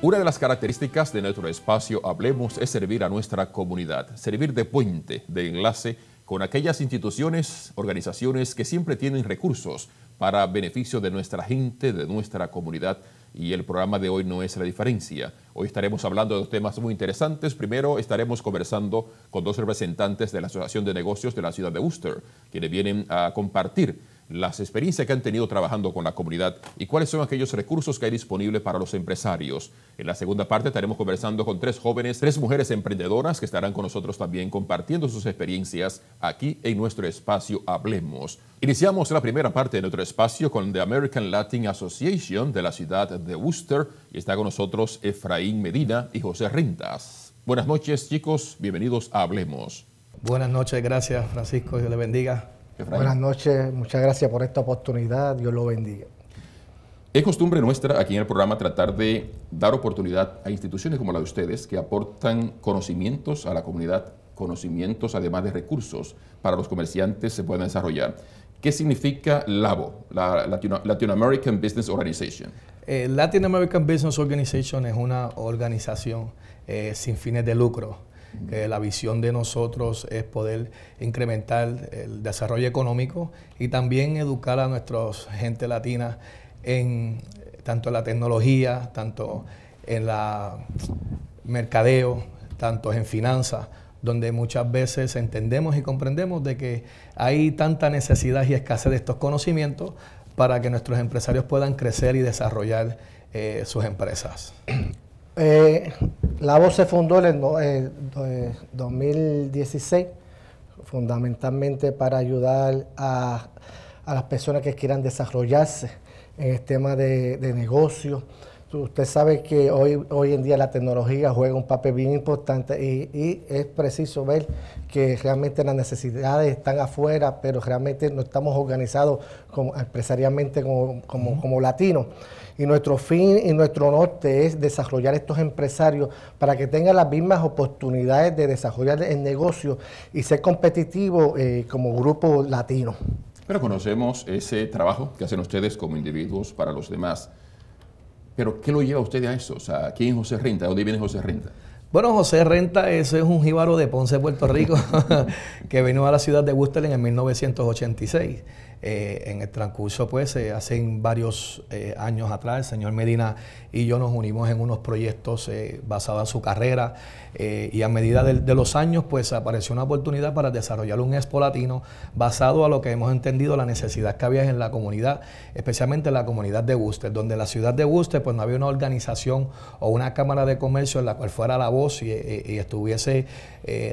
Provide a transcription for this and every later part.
Una de las características de nuestro espacio Hablemos es servir a nuestra comunidad, servir de puente, de enlace con aquellas instituciones, organizaciones que siempre tienen recursos para beneficio de nuestra gente, de nuestra comunidad. Y el programa de hoy no es la diferencia. Hoy estaremos hablando de dos temas muy interesantes. Primero, estaremos conversando con dos representantes de la Asociación de Negocios de la ciudad de Worcester, quienes vienen a compartir las experiencias que han tenido trabajando con la comunidad y cuáles son aquellos recursos que hay disponibles para los empresarios. En la segunda parte estaremos conversando con tres jóvenes, tres mujeres emprendedoras que estarán con nosotros también compartiendo sus experiencias aquí en nuestro espacio Hablemos. Iniciamos la primera parte de nuestro espacio con The American Latin Association de la ciudad de Worcester y está con nosotros Efraín Medina y José Rintas. Buenas noches chicos, bienvenidos a Hablemos. Buenas noches, gracias Francisco, Dios le bendiga. Buenas noches, muchas gracias por esta oportunidad, Dios lo bendiga. Es costumbre nuestra aquí en el programa tratar de dar oportunidad a instituciones como la de ustedes que aportan conocimientos a la comunidad, conocimientos además de recursos para los comerciantes se puedan desarrollar. ¿Qué significa LABO, la Latin American Business Organization? Eh, Latin American Business Organization es una organización eh, sin fines de lucro que la visión de nosotros es poder incrementar el desarrollo económico y también educar a nuestra gente latina en tanto la tecnología, tanto en la mercadeo, tanto en finanzas, donde muchas veces entendemos y comprendemos de que hay tanta necesidad y escasez de estos conocimientos para que nuestros empresarios puedan crecer y desarrollar eh, sus empresas. Eh, la voz se fundó en el 2016, eh, fundamentalmente para ayudar a, las personas que quieran desarrollarse en el tema de, de negocios, Usted sabe que hoy, en día la tecnología juega un papel bien importante y, es preciso ver que realmente las necesidades están afuera, pero realmente no estamos organizados empresarialmente como, latinos. Y nuestro fin y nuestro norte es desarrollar estos empresarios para que tengan las mismas oportunidades de desarrollar el negocio y ser competitivos eh, como grupo latino. Pero conocemos ese trabajo que hacen ustedes como individuos para los demás. Pero ¿qué lo lleva usted a eso? O sea, ¿quién es José Renta? ¿De dónde viene José Renta? Bueno, José Renta es un jíbaro de Ponce, Puerto Rico, que vino a la ciudad de Bustelen en 1986. Eh, en el transcurso, pues, eh, hace varios eh, años atrás, el señor Medina y yo nos unimos en unos proyectos basados en su carrera y a medida de, los años, pues, apareció una oportunidad para desarrollar un expo latino basado a lo que hemos entendido, la necesidad que había en la comunidad, especialmente en la comunidad de Buster, donde en la ciudad de guste pues, no había una organización o una cámara de comercio en la cual fuera la voz y, estuviese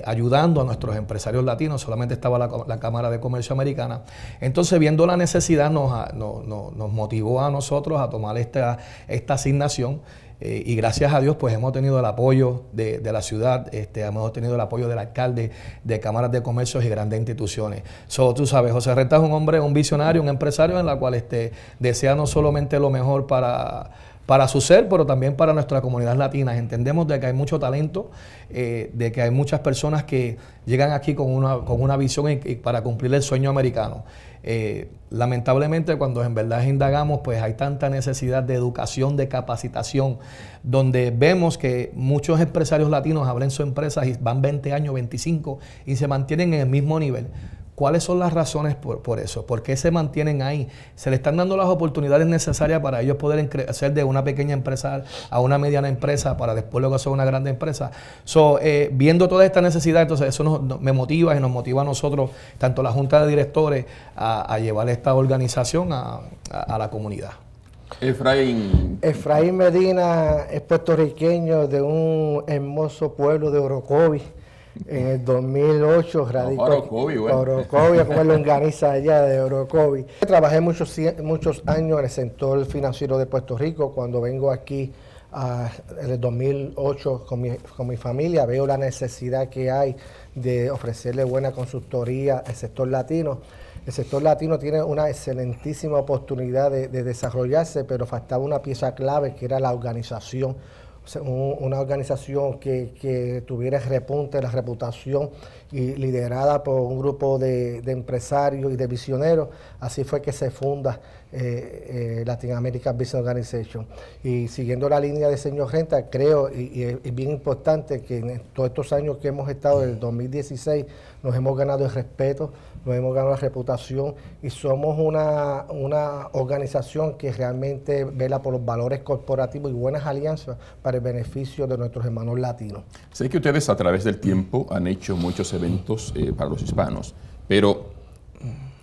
ayudando a nuestros empresarios latinos, solamente estaba la, la Cámara de Comercio Americana. Entonces, viendo la necesidad, nos, nos, motivó a nosotros a tomar esta, esta asignación. Eh, y gracias a Dios, pues hemos tenido el apoyo de, la ciudad, este, hemos tenido el apoyo del alcalde, de cámaras de comercios y grandes instituciones. So, tú sabes, José Renta es un hombre, un visionario, un empresario en la cual este, desea no solamente lo mejor para para su ser, pero también para nuestra comunidad latina. Entendemos de que hay mucho talento, eh, de que hay muchas personas que llegan aquí con una, con una visión y, para cumplir el sueño americano. Eh, lamentablemente, cuando en verdad indagamos, pues hay tanta necesidad de educación, de capacitación, donde vemos que muchos empresarios latinos abren su empresas y van 20 años, 25 y se mantienen en el mismo nivel ¿Cuáles son las razones por, eso? ¿Por qué se mantienen ahí? ¿Se le están dando las oportunidades necesarias para ellos poder hacer de una pequeña empresa a una mediana empresa para después luego hacer una grande empresa? So, eh, viendo toda esta necesidad, entonces eso nos, me motiva y nos motiva a nosotros, tanto la Junta de Directores, a, llevar esta organización a, la comunidad. Efraín. Efraín Medina es puertorriqueño de un hermoso pueblo de Orocovi en el 2008 radicó Orocovia, como él organiza allá de Orocovia. Trabajé muchos, muchos años en el sector financiero de Puerto Rico. Cuando vengo aquí en el 2008 con mi, con mi familia, veo la necesidad que hay de ofrecerle buena consultoría al sector latino. El sector latino tiene una excelentísima oportunidad de desarrollarse, pero faltaba una pieza clave que era la organización una organización que, tuviera repunte la reputación y liderada por un grupo de, de empresarios y de visioneros. Así fue que se funda eh, eh, Latin America Business Organization. Y siguiendo la línea de señor Renta, creo, y, es bien importante que en todos estos años que hemos estado, desde el 2016, nos hemos ganado el respeto, nos hemos ganado la reputación y somos una, una organización que realmente vela por los valores corporativos y buenas alianzas para el beneficio de nuestros hermanos latinos. Sé que ustedes a través del tiempo han hecho muchos eventos eh, para los hispanos, pero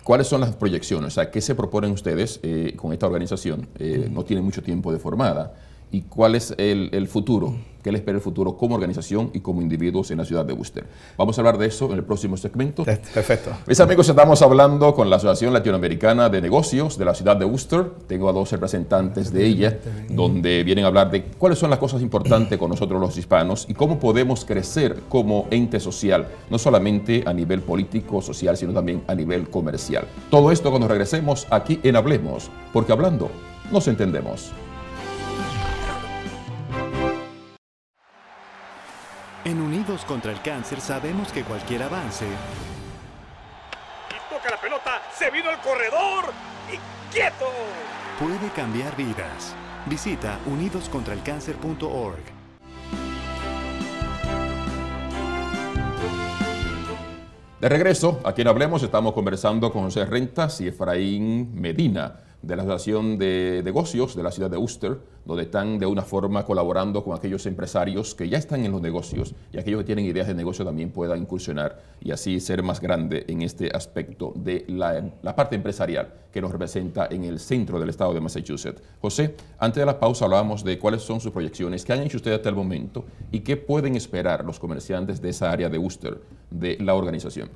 ¿Cuáles son las proyecciones? O sea, ¿qué se proponen ustedes eh, con esta organización? Eh, no tiene mucho tiempo de formada y cuál es el, futuro, qué le espera el futuro como organización y como individuos en la ciudad de Worcester. Vamos a hablar de eso en el próximo segmento. Perfecto. Mis amigos, estamos hablando con la Asociación Latinoamericana de Negocios de la ciudad de Worcester. Tengo a dos representantes de ella, donde vienen a hablar de cuáles son las cosas importantes con nosotros los hispanos y cómo podemos crecer como ente social, no solamente a nivel político, social, sino también a nivel comercial. Todo esto cuando regresemos aquí en Hablemos, porque hablando nos entendemos. Unidos contra el Cáncer sabemos que cualquier avance... Y toca la pelota, se vino el corredor y quieto. Puede cambiar vidas. Visita unidoscontralcáncer.org. De regreso, aquí quien hablemos, estamos conversando con José Rentas y Efraín Medina de la Asociación de Negocios de la ciudad de Worcester, donde están de una forma colaborando con aquellos empresarios que ya están en los negocios y aquellos que tienen ideas de negocio también puedan incursionar y así ser más grande en este aspecto de la, parte empresarial que nos representa en el centro del estado de Massachusetts. José, antes de la pausa hablábamos de cuáles son sus proyecciones, qué han hecho ustedes hasta el momento y qué pueden esperar los comerciantes de esa área de Worcester, de la organización.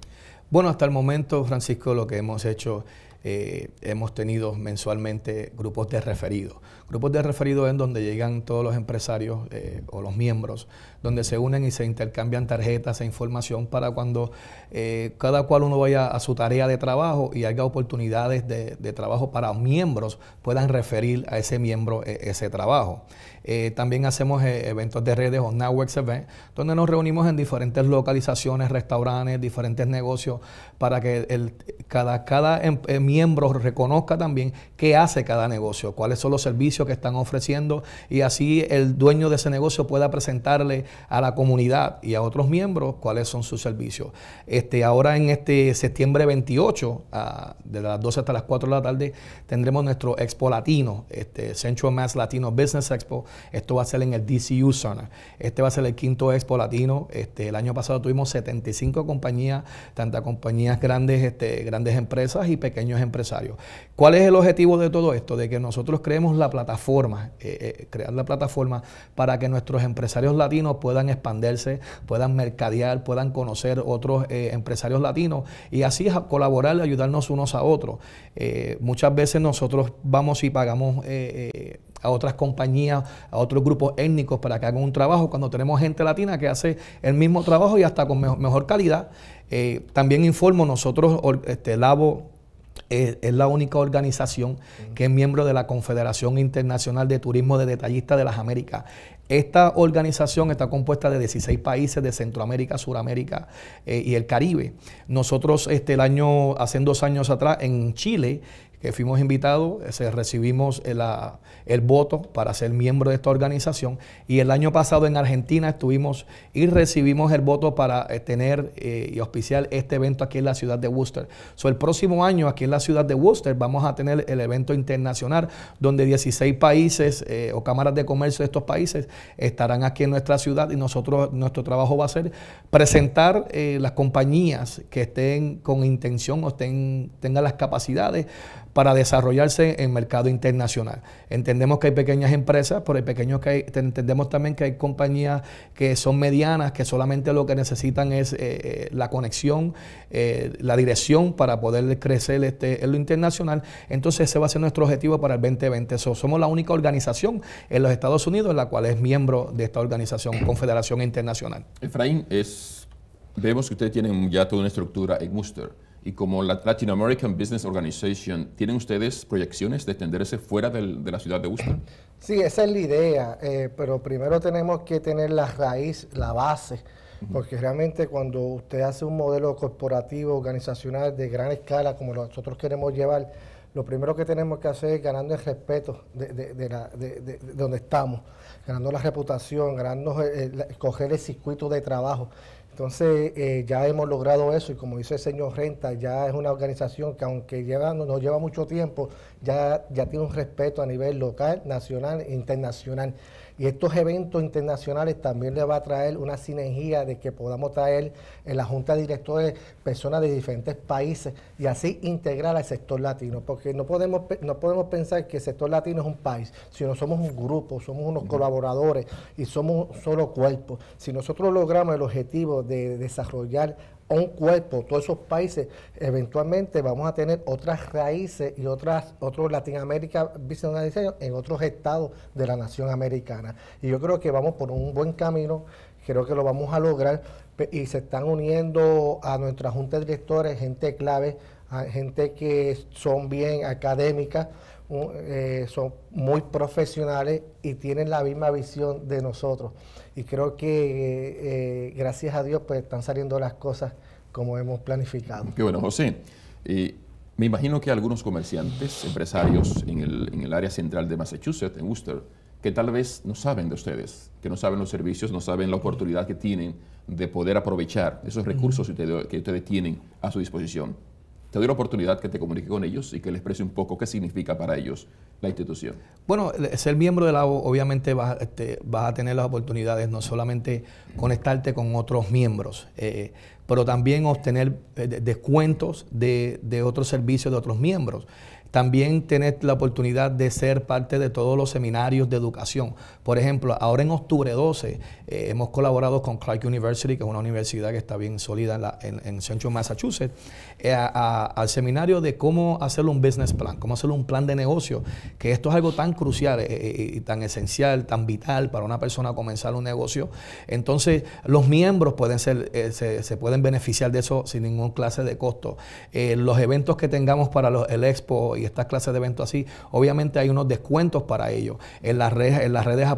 Bueno, hasta el momento, Francisco, lo que hemos hecho eh, hemos tenido mensualmente grupos de referidos. Grupos de referidos en donde llegan todos los empresarios eh, o los miembros, donde se unen y se intercambian tarjetas e información para cuando eh, cada cual uno vaya a su tarea de trabajo y haya oportunidades de, trabajo para miembros, puedan referir a ese miembro ese trabajo. también hacemos eventos de redes o networks event, donde nos reunimos en diferentes localizaciones, restaurantes, diferentes negocios, para que el, cada, cada em, miembros reconozca también qué hace cada negocio, cuáles son los servicios que están ofreciendo y así el dueño de ese negocio pueda presentarle a la comunidad y a otros miembros cuáles son sus servicios. Este, ahora en este septiembre 28, ah, de las 12 hasta las 4 de la tarde, tendremos nuestro Expo Latino, este, Central Mass Latino Business Expo. Esto va a ser en el DCU Center. Este va a ser el quinto Expo Latino. Este, el año pasado tuvimos 75 compañías, tantas compañías grandes, este, grandes empresas y pequeños empresarios. ¿Cuál es el objetivo de todo esto? De que nosotros creemos la plataforma, eh, eh, crear la plataforma para que nuestros empresarios latinos puedan expandirse, puedan mercadear, puedan conocer otros eh, empresarios latinos y así colaborar ayudarnos unos a otros. muchas veces nosotros vamos y pagamos a otras compañías, a otros grupos étnicos para que hagan un trabajo, cuando tenemos gente latina que hace el mismo trabajo y hasta con mejor, calidad. también informo, nosotros, este, Labo es la única organización que es miembro de la Confederación Internacional de Turismo de Detallistas de las Américas. Esta organización está compuesta de 16 países de Centroamérica, Suramérica eh, y el Caribe. Nosotros este, el año, hace dos años atrás, en Chile, que fuimos invitados, eh, recibimos eh, el, voto para ser miembro de esta organización y el año pasado en Argentina estuvimos y recibimos el voto para eh, tener y auspiciar este evento aquí en la ciudad de Worcester. el próximo año aquí en la ciudad de Worcester vamos a tener el evento internacional donde 16 países o cámaras de comercio de estos países estarán aquí en nuestra ciudad y nosotros nuestro trabajo va a ser presentar las compañías que estén con intención o estén, tengan las capacidades para desarrollarse en mercado internacional. Entendemos que hay pequeñas empresas, pero hay pequeños que entendemos también que hay compañías que son medianas, que solamente lo que necesitan es eh, eh, la conexión, eh, la dirección para poder crecer este, en lo internacional. Entonces ese va a ser nuestro objetivo para el 2020. somos la única organización en los Estados Unidos en la cual es miembro de esta organización, Confederación Internacional. Efraín, es, vemos que ustedes tienen ya toda una estructura en Muster y como la Latin American Business Organization, ¿tienen ustedes proyecciones de extenderse fuera de la ciudad de Houston? Sí, esa es la idea, eh, pero primero tenemos que tener la raíz, la base, porque realmente cuando usted hace un modelo corporativo, organizacional de gran escala, como nosotros queremos llevar, lo primero que tenemos que hacer es ganando el respeto de, donde estamos, ganando la reputación, ganando, eh, eh, coger el circuito de trabajo. Entonces, eh, ya hemos logrado eso y como dice el señor Renta, ya es una organización que aunque lleva, no, lleva mucho tiempo, ya, ya tiene un respeto a nivel local, nacional e internacional. Y estos eventos internacionales también le va a traer una sinergia de que podamos traer en la Junta de Directores personas de diferentes países y así integrar al sector latino, porque no podemos, no podemos pensar que el sector latino es un país, sino somos un grupo, somos unos colaboradores y somos solo cuerpo. Si nosotros logramos el objetivo de desarrollar un cuerpo, todos esos países, eventualmente vamos a tener otras raíces y otras, otros Latinoamérica diseño en otros estados de la nación americana. Y yo creo que vamos por un buen camino, creo que lo vamos a lograr y se están uniendo a nuestra junta de directores, gente clave, gente que son bien académicas, eh, son muy profesionales y tienen la misma visión de nosotros y creo que eh, gracias a Dios pues están saliendo las cosas como hemos planificado. Qué bueno, José. me imagino que algunos comerciantes, empresarios en el, área central de Massachusetts, en Worcester, que tal vez no saben de ustedes, que no saben los servicios, no saben la oportunidad que tienen de poder aprovechar esos recursos que ustedes tienen a su disposición te doy la oportunidad que te comunique con ellos y que les exprese un poco qué significa para ellos la institución. Bueno, ser miembro de la O, obviamente este, vas, a tener las oportunidades, no solamente conectarte con otros miembros, eh, pero también obtener eh, descuentos de, otros servicios de otros miembros. También tener la oportunidad de ser parte de todos los seminarios de educación. Por ejemplo, ahora en octubre 12 eh, hemos colaborado con Clark University, que es una universidad que está bien sólida en, en, en Central Massachusetts, eh, al seminario de cómo hacer un business plan, cómo hacer un plan de negocio, que esto es algo tan crucial eh, eh, y tan esencial, tan vital para una persona comenzar un negocio. Entonces, los miembros pueden ser, se, pueden beneficiar de eso sin ningún clase de costo. los eventos que tengamos para el expo y estas clases de eventos así, obviamente hay unos descuentos para ellos. En las redes, en las redes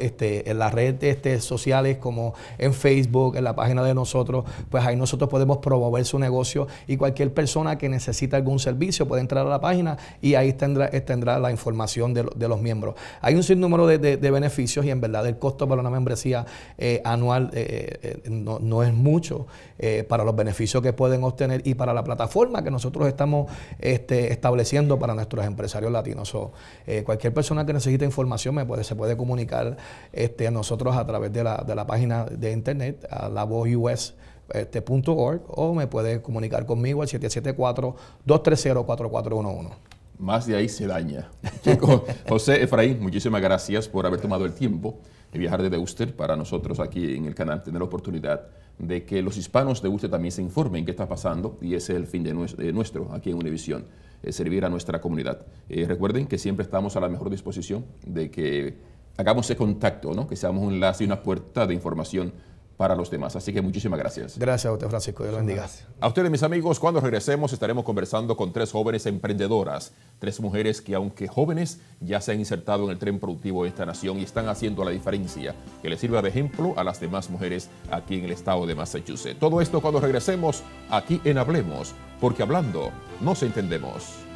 este, en las redes este, sociales como en Facebook, en la página de nosotros, pues ahí nosotros podemos promover su negocio y cualquier cualquier persona que necesita algún servicio puede entrar a la página y ahí tendrá, tendrá la información de, los miembros. Hay un sinnúmero de, beneficios y en verdad el costo para una membresía eh, anual eh, eh, no, es mucho para los beneficios que pueden obtener y para la plataforma que nosotros estamos este, estableciendo para nuestros empresarios latinos. cualquier persona que necesite información se puede comunicar este, a nosotros a través de la, de la página de internet, a la voz US este punto org, o me puedes comunicar conmigo al 774-230-4411. Más de ahí se daña. José Efraín, muchísimas gracias por haber tomado el tiempo de viajar desde Uster para nosotros aquí en el canal, tener la oportunidad de que los hispanos de Uster también se informen qué está pasando y ese es el fin de, nuestro, aquí en Univisión, eh, servir a nuestra comunidad. Eh, recuerden que siempre estamos a la mejor disposición de que hagamos ese contacto, ¿no? que seamos un enlace y una puerta de información para los demás. Así que muchísimas gracias. Gracias a usted, Francisco. Dios bendigas. A ustedes, mis amigos, cuando regresemos estaremos conversando con tres jóvenes emprendedoras, tres mujeres que, aunque jóvenes, ya se han insertado en el tren productivo de esta nación y están haciendo la diferencia que les sirva de ejemplo a las demás mujeres aquí en el estado de Massachusetts. Todo esto cuando regresemos aquí en Hablemos, porque hablando nos entendemos.